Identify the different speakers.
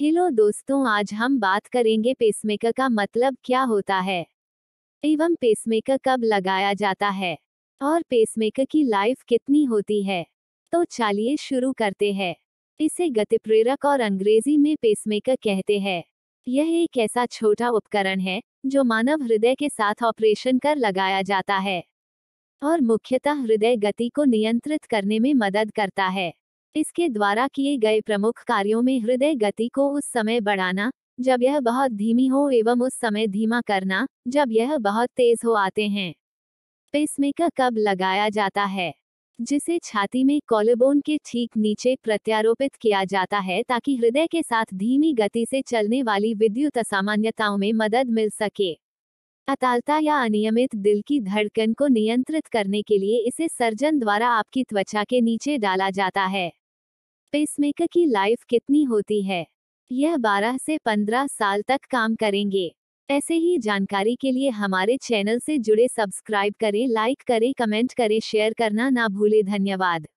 Speaker 1: hello दोस्तों आज हम बात करेंगे पेसमेकर का मतलब क्या होता है एवं पेसमेकर कब लगाया जाता है और पेसमेकर की लाइफ कितनी होती है तो चलिए शुरू करते हैं इसे गति प्रेरक और अंग्रेजी में पेसमेकर कहते हैं यह एक ऐसा छोटा उपकरण है जो मानव हृदय के साथ ऑपरेशन कर लगाया जाता है और मुख्यतः हृदय गति को नियंत्रित करने में मदद करता है इसके द्वारा किए गए प्रमुख कार्यों में हृदय गति को उस समय बढ़ाना जब यह बहुत धीमी हो एवं उस समय धीमा करना जब यह बहुत तेज हो आते हैं पेसमेकर कब लगाया जाता है जिसे छाती में कॉलबोन के ठीक नीचे प्रत्यारोपित किया जाता है ताकि हृदय के साथ धीमी गति से चलने वाली विद्युत असामान्यताओं में मदद मिल सके अतालता या अनियमित दिल की धड़कन को नियंत्रित करने के लिए इसे सर्जन द्वारा आपकी त्वचा के नीचे डाला जाता है पेसमेकर की लाइफ कितनी होती है यह 12 से 15 साल तक काम करेंगे ऐसे ही जानकारी के लिए हमारे चैनल से जुड़े सब्सक्राइब करें लाइक करें कमेंट करें शेयर करना ना भूलें धन्यवाद